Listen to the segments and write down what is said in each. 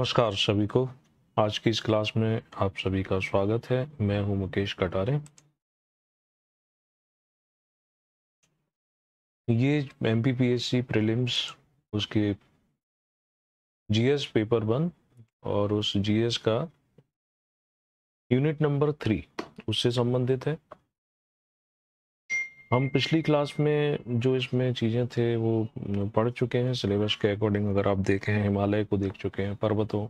नमस्कार सभी को आज की इस क्लास में आप सभी का स्वागत है मैं हूं मुकेश कटारे ये M P P S C prelims उसके जीएस पेपर वन और उस जीएस का यूनिट नंबर थ्री उससे संबंधित है हम पिछली क्लास में जो इसमें चीज़ें थे वो पढ़ चुके हैं सिलेबस के अकॉर्डिंग अगर आप देखें हिमालय को देख चुके हैं पर्वतों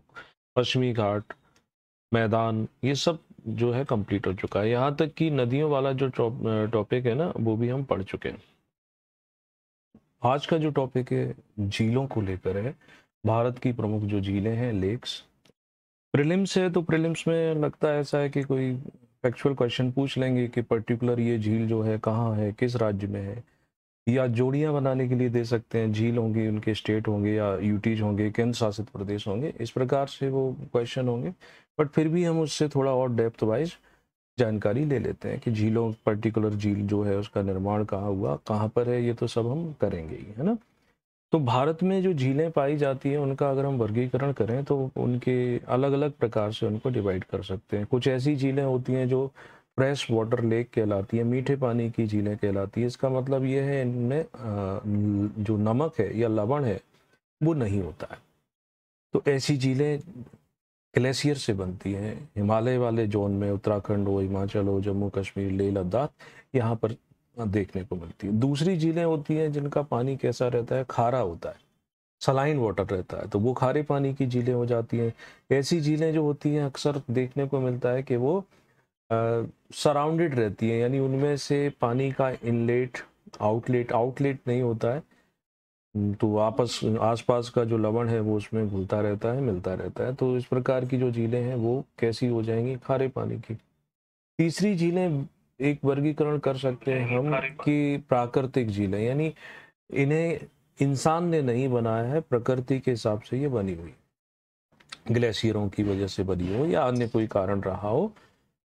पश्चिमी घाट मैदान ये सब जो है कंप्लीट हो चुका है यहाँ तक कि नदियों वाला जो टॉपिक है ना वो भी हम पढ़ चुके हैं आज का जो टॉपिक है झीलों को लेकर है भारत की प्रमुख जो झीलें हैं लेक्स प्रिलिम्स है तो प्रिलिम्स में लगता ऐसा है कि कोई फैक्चुअल क्वेश्चन पूछ लेंगे कि पर्टिकुलर ये झील जो है कहाँ है किस राज्य में है या जोड़ियाँ बनाने के लिए दे सकते हैं झील होंगी उनके स्टेट होंगे या यूटीज होंगे केंद्र शासित प्रदेश होंगे इस प्रकार से वो क्वेश्चन होंगे बट फिर भी हम उससे थोड़ा और डेप्थ वाइज जानकारी ले लेते हैं कि झीलों पर्टिकुलर झील जो है उसका निर्माण कहाँ हुआ कहाँ पर है ये तो सब हम करेंगे ही है ना तो भारत में जो झीलें पाई जाती हैं उनका अगर हम वर्गीकरण करें तो उनके अलग अलग प्रकार से उनको डिवाइड कर सकते हैं कुछ ऐसी झीलें होती हैं जो फ्रेश वाटर लेक कहलाती है मीठे पानी की झीलें कहलाती है इसका मतलब ये है इनमें जो नमक है या लवण है वो नहीं होता है तो ऐसी झीलें ग्लेशियर से बनती हैं हिमालय वाले जोन में उत्तराखंड हो हिमाचल हो जम्मू कश्मीर लेह लद्दाख यहाँ पर देखने को मिलती है दूसरी झीलें होती हैं जिनका पानी कैसा रहता है खारा होता है सलाइन वाटर रहता है तो वो खारे पानी की झीलें हो जाती हैं ऐसी झीलें जो होती हैं अक्सर देखने को मिलता है कि वो सराउंडेड रहती हैं यानी उनमें से पानी का इनलेट आउटलेट आउटलेट नहीं होता है तो आपस आसपास का जो लवण है वो उसमें घुलता रहता है मिलता रहता है तो इस प्रकार की जो झीलें हैं वो कैसी हो जाएंगी खारे पानी की तीसरी झीलें एक वर्गीकरण कर सकते हैं हम कि प्राकृतिक झीलें यानी इन्हें इंसान ने नहीं बनाया है प्रकृति के हिसाब से ये बनी हुई ग्लेशियरों की वजह से बनी हो या अन्य कोई कारण रहा हो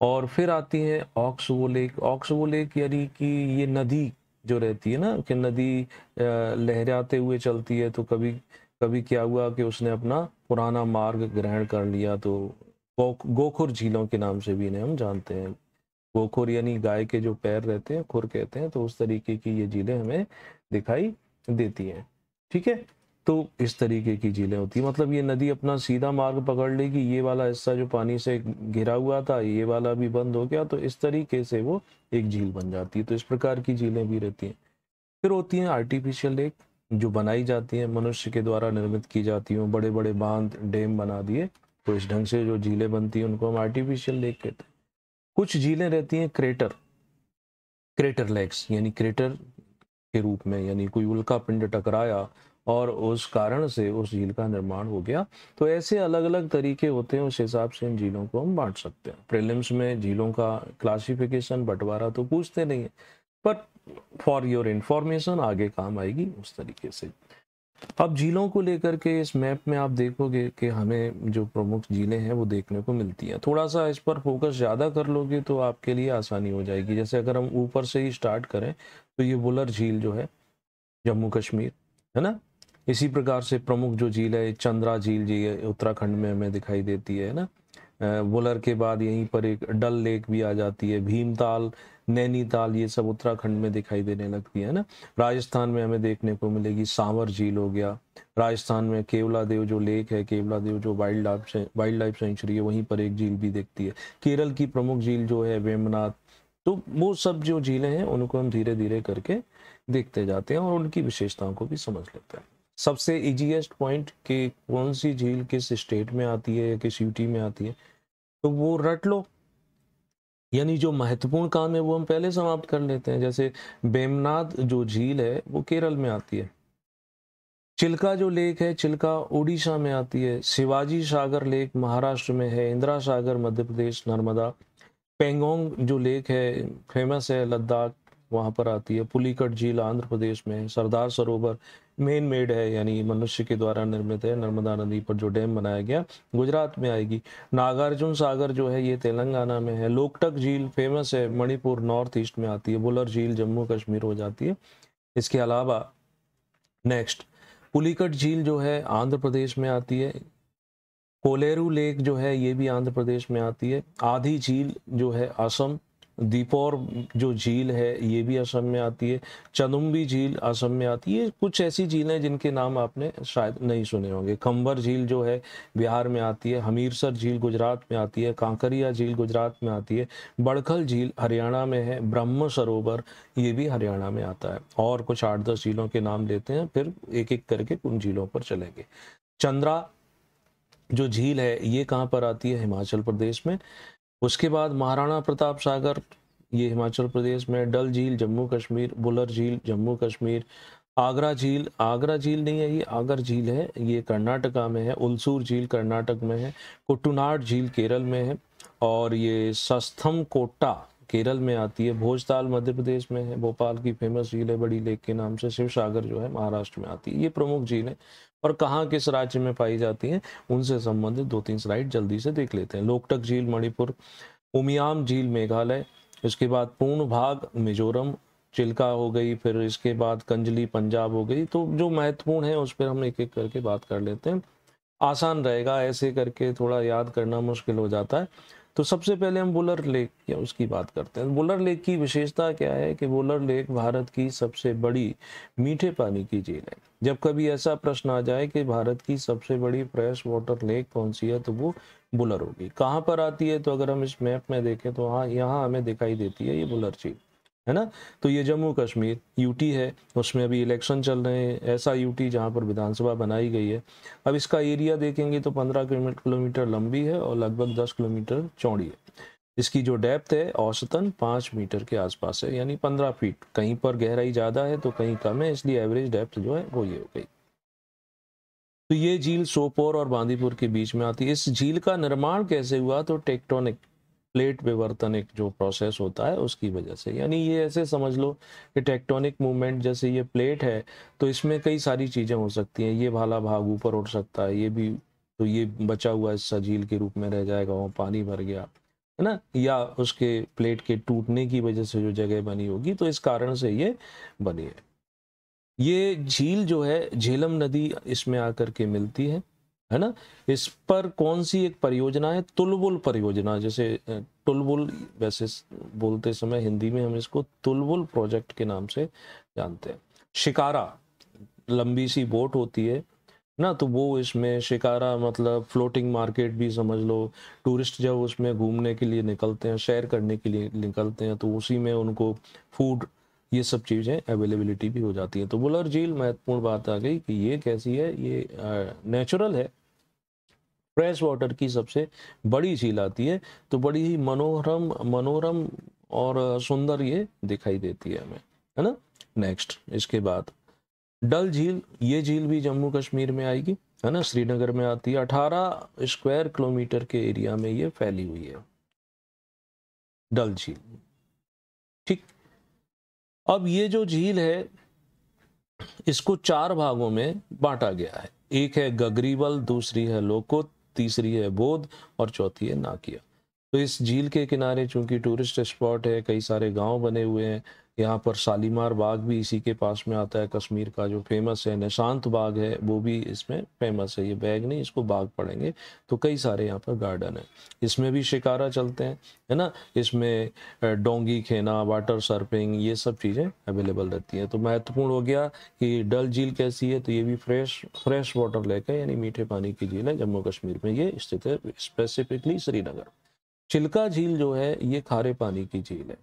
और फिर आती है ऑक्स वो लेक ऑक्स वो लेक यानी कि ये नदी जो रहती है ना कि नदी लहराते हुए चलती है तो कभी कभी क्या हुआ कि उसने अपना पुराना मार्ग ग्रहण कर लिया तो गो, गोखुर झीलों के नाम से भी इन्हें हम जानते हैं वो खुर यानी गाय के जो पैर रहते हैं खुर कहते हैं तो उस तरीके की ये झीलें हमें दिखाई देती हैं ठीक है तो इस तरीके की झीलें होती है मतलब ये नदी अपना सीधा मार्ग पकड़ लेगी ये वाला हिस्सा जो पानी से घिरा हुआ था ये वाला भी बंद हो गया तो इस तरीके से वो एक झील बन जाती है तो इस प्रकार की झीलें भी रहती हैं फिर होती हैं आर्टिफिशियल लेक जो बनाई जाती हैं मनुष्य के द्वारा निर्मित की जाती हैं बड़े बड़े बांध डैम बना दिए तो इस ढंग से जो झीलें बनती हैं उनको हम आर्टिफिशियल लेक कहते हैं कुछ झीलें रहती हैं क्रेटर क्रेटर लेक्स यानी क्रेटर के रूप में यानी कोई उल्का पिंड टकराया और उस कारण से उस झील का निर्माण हो गया तो ऐसे अलग अलग तरीके होते हैं उस हिसाब से इन झीलों को हम बांट सकते हैं प्रिलिम्स में झीलों का क्लासिफिकेशन बंटवारा तो पूछते नहीं है पर फॉर योर इंफॉर्मेशन आगे काम आएगी उस तरीके से अब झीलों को लेकर के इस मैप में आप देखोगे कि हमें जो प्रमुख झीलें हैं वो देखने को मिलती हैं थोड़ा सा इस पर फोकस ज़्यादा कर लोगे तो आपके लिए आसानी हो जाएगी जैसे अगर हम ऊपर से ही स्टार्ट करें तो ये बुलर झील जो है जम्मू कश्मीर है ना इसी प्रकार से प्रमुख जो झील है चंद्रा झील जी उत्तराखंड में हमें दिखाई देती है ना वुलर के बाद यहीं पर एक डल लेक भी आ जाती है भीमताल नैनीताल ये सब उत्तराखंड में दिखाई देने लगती है ना राजस्थान में हमें देखने को मिलेगी सांवर झील हो गया राजस्थान में केवला देव जो लेक है केवला देव जो wildlife wildlife sanctuary है वहीं पर एक झील भी देखती है केरल की प्रमुख झील जो है वेमनाथ तो वो सब जो झीलें हैं उनको हम धीरे धीरे करके देखते जाते हैं और उनकी विशेषताओं को भी समझ लेते हैं सबसे इजीएस्ट पॉइंट कि कौन सी झील किस स्टेट में आती है या किस यूटी में आती है तो वो रट लो यानी जो महत्वपूर्ण काम है वो हम पहले समाप्त कर लेते हैं जैसे बेमनाथ जो झील है वो केरल में आती है चिल्का जो लेक है चिल्का उड़ीसा में आती है शिवाजी सागर लेक महाराष्ट्र में है इंदिरा सागर मध्य प्रदेश नर्मदा पेंगोंग जो लेक है फेमस है लद्दाख वहाँ पर आती है पुलिकट झील आंध्र प्रदेश में सरदार सरोवर मेन मेड है यानी मनुष्य के द्वारा निर्मित है नर्मदा नदी पर जो डैम बनाया गया गुजरात में आएगी नागार्जुन सागर जो है ये तेलंगाना में है लोकटक झील फेमस है मणिपुर नॉर्थ ईस्ट में आती है बुलर झील जम्मू कश्मीर हो जाती है इसके अलावा नेक्स्ट पुलिकट झील जो है आंध्र प्रदेश में आती है कोलेरू लेक जो है ये भी आंध्र प्रदेश में आती है आधी झील जो है असम दीपोर जो झील है ये भी असम में आती है चनुम्बी झील असम में आती है कुछ ऐसी झीलें जिनके नाम आपने शायद नहीं सुने होंगे खम्बर झील जो है बिहार में आती है हमीरसर झील गुजरात में आती है कांकरिया झील गुजरात में आती है बड़खल झील हरियाणा में है ब्रह्म सरोवर ये भी हरियाणा में आता है और कुछ आठ दस झीलों के नाम लेते हैं फिर एक एक करके उन झीलों पर चलेंगे चंद्रा जो झील है ये कहाँ पर आती है हिमाचल प्रदेश में उसके बाद महाराणा प्रताप सागर ये हिमाचल प्रदेश में डल झील जम्मू कश्मीर बुलर झील जम्मू कश्मीर आगरा झील आगरा झील नहीं है ये आगर झील है ये कर्नाटका में है उलसूर झील कर्नाटक में है कुट्टुनाड झील केरल में है और ये सस्थम कोटा केरल में आती है भोजताल मध्य प्रदेश में है भोपाल की फेमस झील है बड़ी लेक के नाम से शिव सागर जो है महाराष्ट्र में आती है ये प्रमुख झील है और कहाँ किस राज्य में पाई जाती हैं उनसे संबंधित दो तीन स्लाइड जल्दी से देख लेते हैं लोकटक झील मणिपुर उमियाम झील मेघालय इसके बाद पूर्ण भाग मिजोरम चिल्का हो गई फिर इसके बाद कंजली पंजाब हो गई तो जो महत्वपूर्ण है उस पर हम एक एक करके बात कर लेते हैं आसान रहेगा ऐसे करके थोड़ा याद करना मुश्किल हो जाता है तो सबसे पहले हम बुलर लेक या उसकी बात करते हैं बुलर लेक की विशेषता क्या है कि बुलर लेक भारत की सबसे बड़ी मीठे पानी की झील है जब कभी ऐसा प्रश्न आ जाए कि भारत की सबसे बड़ी फ्रेश वाटर लेक कौन सी है तो वो बुलर होगी कहाँ पर आती है तो अगर हम इस मैप में देखें तो हाँ यहाँ हमें दिखाई देती है ये बुलर झील है ना तो ये जम्मू कश्मीर यूटी है उसमें अभी इलेक्शन चल रहे हैं ऐसा यूटी जहाँ पर विधानसभा बनाई गई है अब इसका एरिया देखेंगे तो पंद्रह किलोमीटर लंबी है और लगभग दस किलोमीटर चौड़ी है इसकी जो डेप्थ है औसतन पाँच मीटर के आसपास है यानी पंद्रह फीट कहीं पर गहराई ज़्यादा है तो कहीं कम है इसलिए एवरेज डेप्थ जो है वो ये हो गई तो ये झील सोपोर और बांदीपुर के बीच में आती है इस झील का निर्माण कैसे हुआ तो टेक्टोनिक प्लेट विवर्तन एक जो प्रोसेस होता है उसकी वजह से यानी ये ऐसे समझ लो कि टेक्टोनिक मूवमेंट जैसे ये प्लेट है तो इसमें कई सारी चीज़ें हो सकती हैं ये भाला भाग ऊपर उठ सकता है ये भी तो ये बचा हुआ हिस्सा झील के रूप में रह जाएगा वहाँ पानी भर गया है ना या उसके प्लेट के टूटने की वजह से जो जगह बनी होगी तो इस कारण से ये बनी है ये झील जो है झेलम नदी इसमें आकर के मिलती है है ना इस पर कौन सी एक परियोजना है तुलबुल परियोजना जैसे तुलबुल वैसे बोलते समय हिंदी में हम इसको तुलबुल प्रोजेक्ट के नाम से जानते हैं शिकारा लंबी सी बोट होती है ना तो वो इसमें शिकारा मतलब फ्लोटिंग मार्केट भी समझ लो टूरिस्ट जब उसमें घूमने के लिए निकलते हैं शेयर करने के लिए निकलते हैं तो उसी में उनको फूड ये सब चीज़ें अवेलेबिलिटी भी हो जाती हैं तो बुलर झील महत्वपूर्ण बात आ गई कि ये कैसी है ये नेचुरल है फ्रेश वाटर की सबसे बड़ी झील आती है तो बड़ी ही मनोरम मनोरम और सुंदर ये दिखाई देती है हमें है ना नेक्स्ट इसके बाद डल झील ये झील भी जम्मू कश्मीर में आएगी है ना श्रीनगर में आती है अठारह स्क्वायर किलोमीटर के एरिया में ये फैली हुई है डल झील ठीक अब ये जो झील है इसको चार भागों में बांटा गया है एक है गगरीवल दूसरी है लोकोत तीसरी है बोध और चौथी है नाकिया तो इस झील के किनारे चूंकि टूरिस्ट स्पॉट है कई सारे गांव बने हुए हैं यहाँ पर शालीमार बाग भी इसी के पास में आता है कश्मीर का जो फेमस है निशांत बाग है वो भी इसमें फेमस है ये बैग नहीं इसको बाग पड़ेंगे तो कई सारे यहाँ पर गार्डन है इसमें भी शिकारा चलते हैं है ना इसमें डोंगी खेना वाटर सर्फिंग ये सब चीज़ें अवेलेबल रहती हैं तो महत्वपूर्ण हो गया कि डल झील कैसी है तो ये भी फ्रेश फ्रेश वाटर लेक है यानी मीठे पानी की झील है जम्मू कश्मीर में ये स्थित है स्पेसिफिकली श्रीनगर चिल्का झील जो है ये खारे पानी की झील है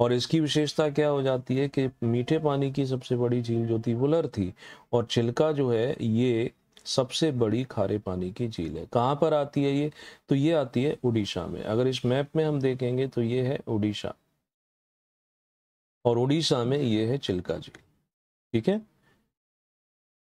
और इसकी विशेषता क्या हो जाती है कि मीठे पानी की सबसे बड़ी झील जो थी वो लर थी और चिल्का जो है ये सबसे बड़ी खारे पानी की झील है कहाँ पर आती है ये तो ये आती है उड़ीसा में अगर इस मैप में हम देखेंगे तो ये है उड़ीसा और उड़ीसा में ये है चिल्का झील ठीक है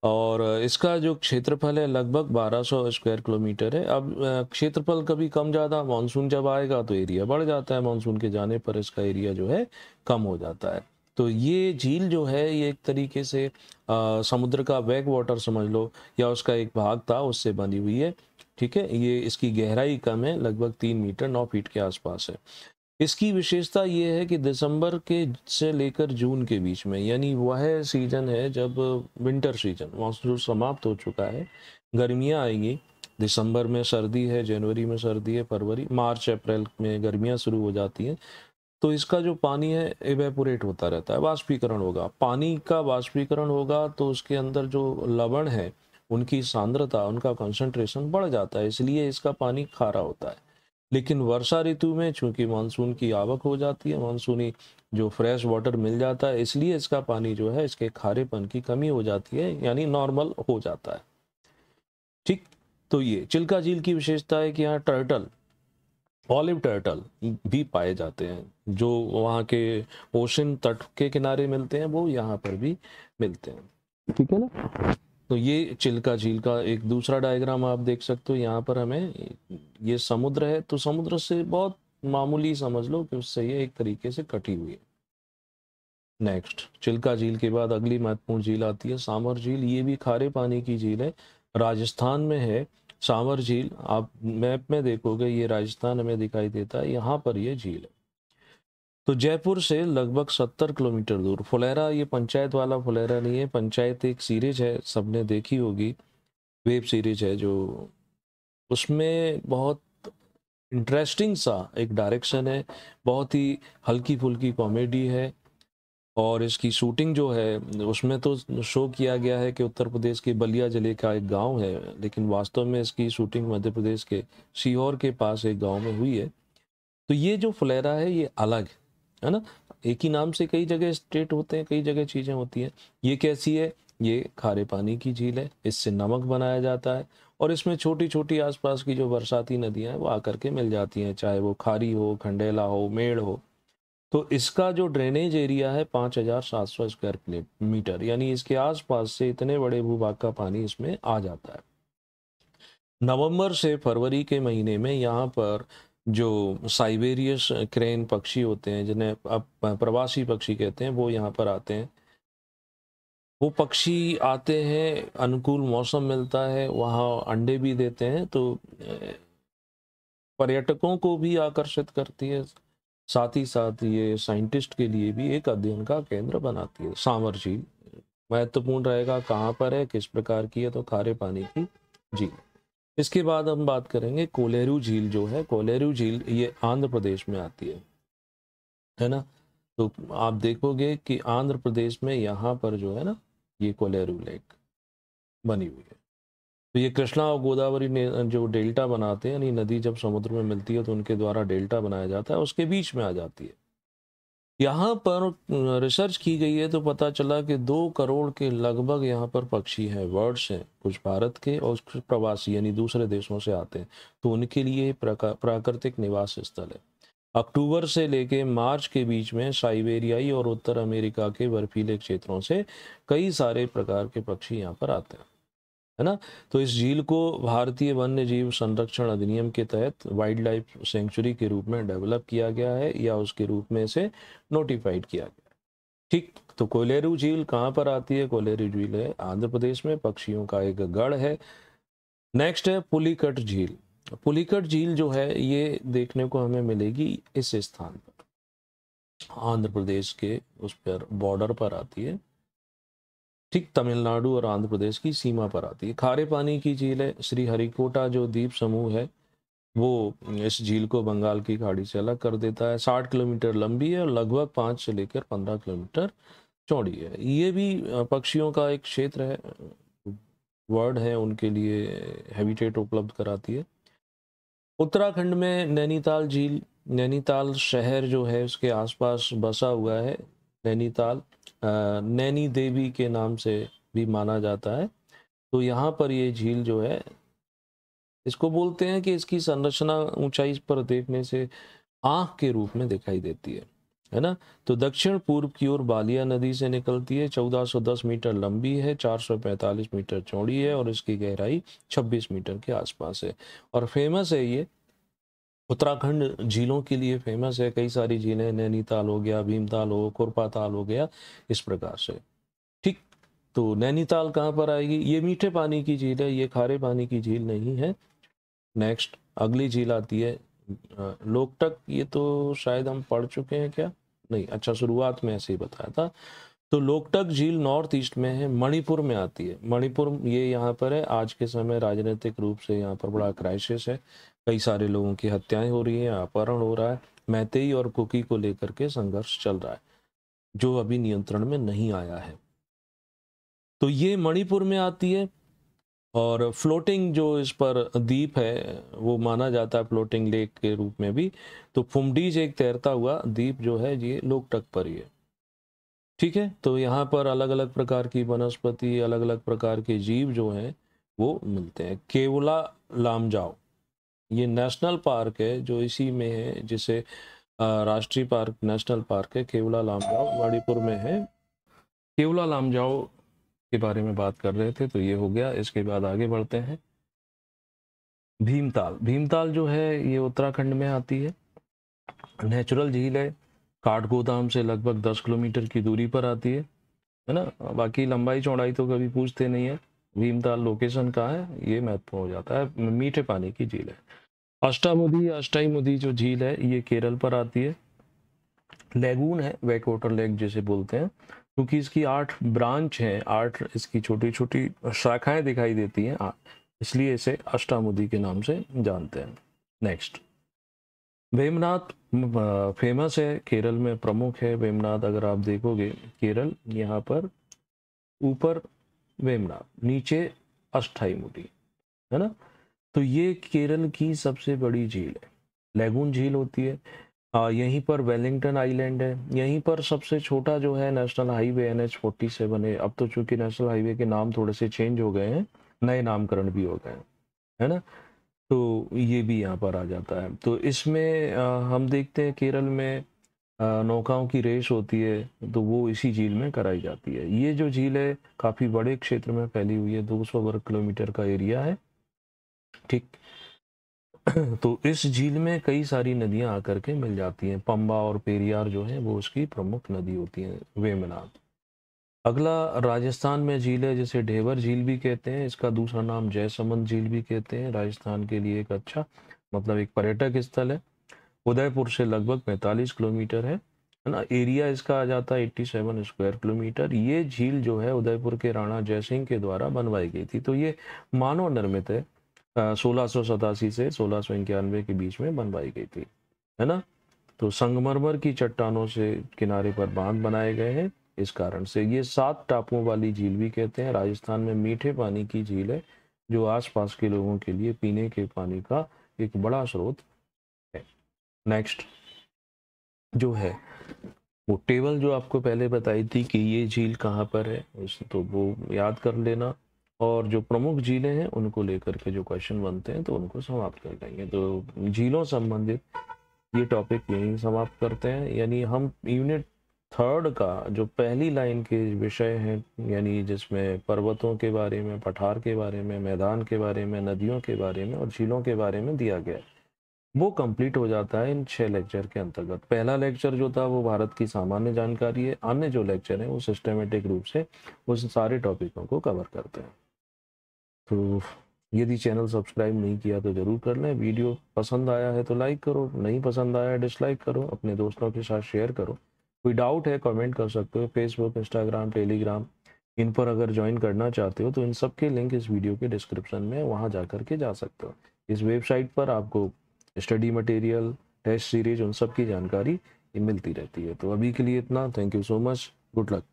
और इसका जो क्षेत्रफल है लगभग 1200 स्क्वायर किलोमीटर है अब क्षेत्रफल कभी कम ज़्यादा मानसून जब आएगा तो एरिया बढ़ जाता है मानसून के जाने पर इसका एरिया जो है कम हो जाता है तो ये झील जो है ये एक तरीके से आ, समुद्र का बैक वाटर समझ लो या उसका एक भाग था उससे बनी हुई है ठीक है ये इसकी गहराई कम है लगभग तीन मीटर नौ फीट के आसपास है इसकी विशेषता ये है कि दिसंबर के से लेकर जून के बीच में यानी वह सीजन है जब विंटर सीजन मानसून समाप्त हो चुका है गर्मियाँ आएंगी दिसंबर में सर्दी है जनवरी में सर्दी है फरवरी मार्च अप्रैल में गर्मियाँ शुरू हो जाती हैं तो इसका जो पानी है एवेपोरेट होता रहता है वाष्पीकरण होगा पानी का वाष्पीकरण होगा तो उसके अंदर जो लवण है उनकी सांद्रता उनका कंसंट्रेशन बढ़ जाता है इसलिए इसका पानी खारा होता है लेकिन वर्षा ऋतु में चूंकि मानसून की आवक हो जाती है मानसूनी जो फ्रेश वाटर मिल जाता है इसलिए इसका पानी जो है इसके खारेपन की कमी हो जाती है यानी नॉर्मल हो जाता है ठीक तो ये चिल्का झील की विशेषता है कि यहाँ टर्टल ऑलिव टर्टल भी पाए जाते हैं जो वहाँ के ओशन तट के किनारे मिलते हैं वो यहाँ पर भी मिलते हैं ठीक है ना तो ये चिल्का झील का एक दूसरा डायग्राम आप देख सकते हो यहाँ पर हमें ये समुद्र है तो समुद्र से बहुत मामूली समझ लो कि उससे ये एक तरीके से कटी हुई है नेक्स्ट चिल्का झील के बाद अगली महत्वपूर्ण झील आती है सांवर झील ये भी खारे पानी की झील है राजस्थान में है सांवर झील आप मैप में देखोगे ये राजस्थान में दिखाई देता है यहाँ पर यह झील है तो जयपुर से लगभग सत्तर किलोमीटर दूर फुलेरा ये पंचायत वाला फुलेरा नहीं है पंचायत एक सीरीज है सबने देखी होगी वेब सीरीज है जो उसमें बहुत इंटरेस्टिंग सा एक डायरेक्शन है बहुत ही हल्की फुल्की कॉमेडी है और इसकी शूटिंग जो है उसमें तो शो किया गया है कि उत्तर प्रदेश के बलिया जिले का एक गांव है लेकिन वास्तव में इसकी शूटिंग मध्य प्रदेश के सीहोर के पास एक गांव में हुई है तो ये जो फ्लैरा है ये अलग है है ना एक ही नाम से कई जगह स्टेट होते हैं कई जगह चीज़ें होती हैं ये कैसी है ये खारे पानी की झील है इससे नमक बनाया जाता है और इसमें छोटी छोटी आसपास की जो बरसाती नदियां हैं वो आकर के मिल जाती हैं चाहे वो खारी हो खंडेला हो मेड़ हो तो इसका जो ड्रेनेज एरिया है पाँच हज़ार सात सौ स्क्वायर मीटर यानी इसके आसपास से इतने बड़े भूभाग का पानी इसमें आ जाता है नवंबर से फरवरी के महीने में यहाँ पर जो साइबेरियस क्रेन पक्षी होते हैं जिन्हें अब प्रवासी पक्षी कहते हैं वो यहाँ पर आते हैं वो पक्षी आते हैं अनुकूल मौसम मिलता है वहाँ अंडे भी देते हैं तो पर्यटकों को भी आकर्षित करती है साथ ही साथ ये साइंटिस्ट के लिए भी एक अध्ययन का केंद्र बनाती है सांवर झील महत्वपूर्ण रहेगा कहाँ पर है किस प्रकार की है तो खारे पानी की झील इसके बाद हम बात करेंगे कोलेरू झील जो है कोलेरू झील ये आंध्र प्रदेश में आती है है ना तो आप देखोगे कि आंध्र प्रदेश में यहाँ पर जो है ना ये कोलेरू लेक बनी हुई है तो ये कृष्णा और गोदावरी ने जो डेल्टा बनाते हैं यानी नदी जब समुद्र में मिलती है तो उनके द्वारा डेल्टा बनाया जाता है उसके बीच में आ जाती है यहाँ पर रिसर्च की गई है तो पता चला कि दो करोड़ के लगभग यहाँ पर पक्षी हैं बर्ड्स हैं कुछ भारत के और कुछ प्रवासी यानी दूसरे देशों से आते हैं तो उनके लिए प्राकृतिक निवास स्थल है अक्टूबर से लेके मार्च के बीच में साइबेरियाई और उत्तर अमेरिका के बर्फीले क्षेत्रों से कई सारे प्रकार के पक्षी यहाँ पर आते हैं है ना तो इस झील को भारतीय वन्य जीव संरक्षण अधिनियम के तहत वाइल्ड लाइफ सेंचुरी के रूप में डेवलप किया गया है या उसके रूप में इसे नोटिफाइड किया गया है ठीक तो कोलेरू झील कहाँ पर आती है कोलेरू झील है आंध्र प्रदेश में पक्षियों का एक गढ़ है नेक्स्ट है पुलिकट झील पुलिकट झील जो है ये देखने को हमें मिलेगी इस स्थान पर आंध्र प्रदेश के उस पर बॉर्डर पर आती है ठीक तमिलनाडु और आंध्र प्रदेश की सीमा पर आती है खारे पानी की झील है श्री हरिकोटा जो द्वीप समूह है वो इस झील को बंगाल की खाड़ी से अलग कर देता है साठ किलोमीटर लंबी है और लगभग पाँच से लेकर पंद्रह किलोमीटर चौड़ी है ये भी पक्षियों का एक क्षेत्र है वर्ड है उनके लिए हैबिटेट उपलब्ध कराती है उत्तराखंड में नैनीताल झील नैनीताल शहर जो है उसके आसपास बसा हुआ है नैनीताल नैनी देवी के नाम से भी माना जाता है तो यहाँ पर ये झील जो है इसको बोलते हैं कि इसकी संरचना ऊंचाई पर देखने से आँख के रूप में दिखाई देती है है ना तो दक्षिण पूर्व की ओर बालिया नदी से निकलती है 1410 मीटर लंबी है 445 मीटर चौड़ी है और इसकी गहराई 26 मीटर के आसपास है और फेमस है ये उत्तराखंड झीलों के लिए फेमस है कई सारी झीलें नैनीताल हो गया भीमताल हो कुरपा ताल हो गया इस प्रकार से ठीक तो नैनीताल कहाँ पर आएगी ये मीठे पानी की झील है ये खारे पानी की झील नहीं है नेक्स्ट अगली झील आती है लोकटक ये तो शायद हम पढ़ चुके हैं क्या नहीं अच्छा शुरुआत में ऐसे ही बताया था तो लोकटक झील नॉर्थ ईस्ट में है मणिपुर में आती है मणिपुर ये यहाँ पर है आज के समय राजनीतिक रूप से यहाँ पर बड़ा क्राइसिस है कई सारे लोगों की हत्याएं हो रही हैं अपहरण हो रहा है मैतेई और कुकी को लेकर के संघर्ष चल रहा है जो अभी नियंत्रण में नहीं आया है तो ये मणिपुर में आती है और फ्लोटिंग जो इस पर द्वीप है वो माना जाता है फ्लोटिंग लेक के रूप में भी तो फुमडीज एक तैरता हुआ द्वीप जो है ये लोकटक पर ही है ठीक है तो यहाँ पर अलग अलग प्रकार की वनस्पति अलग अलग प्रकार के जीव जो हैं वो मिलते हैं केवला लामजाओ ये नेशनल पार्क है जो इसी में है जिसे राष्ट्रीय पार्क नेशनल पार्क है केवला लामजाओ मणिपुर में है केवला लामजाओ के बारे में बात कर रहे थे तो ये हो गया इसके बाद आगे बढ़ते हैं भीमताल भीमताल जो है ये उत्तराखंड में आती है नेचुरल झील है काठगोदाम से लगभग दस किलोमीटर की दूरी पर आती है है ना बाकी लंबाई चौड़ाई तो कभी पूछते नहीं है भीमताल लोकेशन का है ये महत्वपूर्ण हो जाता है मीठे पानी की झील है अष्टामुदी अष्टाईमुदी जो झील है ये केरल पर आती है लेगून है वैक वाटर लेक जिसे बोलते हैं क्योंकि इसकी आठ ब्रांच हैं आठ इसकी छोटी छोटी शाखाएं दिखाई देती हैं इसलिए इसे अष्टामुदी के नाम से जानते हैं नेक्स्ट वेमनाथ फेमस है केरल में प्रमुख है वेमनाथ अगर आप देखोगे केरल यहाँ पर ऊपर वेमनाथ नीचे अष्टाई मुदी है ना तो ये केरल की सबसे बड़ी झील है लेगून झील होती है आ, यहीं पर वेलिंगटन आइलैंड है यहीं पर सबसे छोटा जो है national highway N H forty seven है अब तो चूंकि नेशनल हाईवे के नाम थोड़े से चेंज हो गए हैं नए नामकरण भी हो गए हैं है ना तो ये भी यहाँ पर आ जाता है तो इसमें आ, हम देखते हैं केरल में आ, नौकाओं की रेस होती है तो वो इसी झील में कराई जाती है ये जो झील है काफ़ी बड़े क्षेत्र में फैली हुई है दो वर्ग किलोमीटर का एरिया है ठीक तो इस झील में कई सारी नदियां आकर के मिल जाती हैं पंबा और पेरियार जो है वो उसकी प्रमुख नदी होती है वेमनाथ अगला राजस्थान में झील है जिसे ढेवर झील भी कहते हैं इसका दूसरा नाम जयसमंद झील भी कहते हैं राजस्थान के लिए एक अच्छा मतलब एक पर्यटक स्थल है उदयपुर से लगभग 45 किलोमीटर है है ना एरिया इसका आ जाता है 87 स्क्वायर किलोमीटर ये झील जो है उदयपुर के राणा जयसिंह के द्वारा बनवाई गई थी तो ये मानव निर्मित है सोलह सौ सतासी से सोलह इक्यानवे के बीच में बनवाई गई थी है ना तो संगमरमर की चट्टानों से किनारे पर बांध बनाए गए हैं इस कारण से ये सात टापुओं वाली झील भी कहते हैं राजस्थान में मीठे पानी की झील है जो आसपास के लोगों के लिए पीने के पानी का एक बड़ा स्रोत है नेक्स्ट जो है वो टेबल जो आपको पहले बताई थी कि ये झील कहाँ पर है उस तो वो याद कर लेना और जो प्रमुख झीलें हैं उनको लेकर के जो क्वेश्चन बनते हैं तो उनको समाप्त कर देंगे तो झीलों संबंधित ये टॉपिक यहीं समाप्त करते हैं यानी हम यूनिट थर्ड का जो पहली लाइन के विषय हैं यानी जिसमें पर्वतों के बारे में पठार के बारे में मैदान के बारे में नदियों के बारे में और झीलों के बारे में दिया गया है वो कंप्लीट हो जाता है इन छः लेक्चर के अंतर्गत पहला लेक्चर जो था वो भारत की सामान्य जानकारी है अन्य जो लेक्चर है वो सिस्टमेटिक रूप से उस सारे टॉपिकों को कवर करते हैं तो यदि चैनल सब्सक्राइब नहीं किया तो ज़रूर कर लें वीडियो पसंद आया है तो लाइक करो नहीं पसंद आया डिसलाइक करो अपने दोस्तों के साथ शेयर करो कोई डाउट है कमेंट कर सकते हो फेसबुक इंस्टाग्राम टेलीग्राम इन पर अगर ज्वाइन करना चाहते हो तो इन सब के लिंक इस वीडियो के डिस्क्रिप्शन में वहाँ जा कर के जा सकते हो इस वेबसाइट पर आपको स्टडी मटेरियल टेस्ट सीरीज उन सब की जानकारी मिलती रहती है तो अभी के लिए इतना thank you so much good luck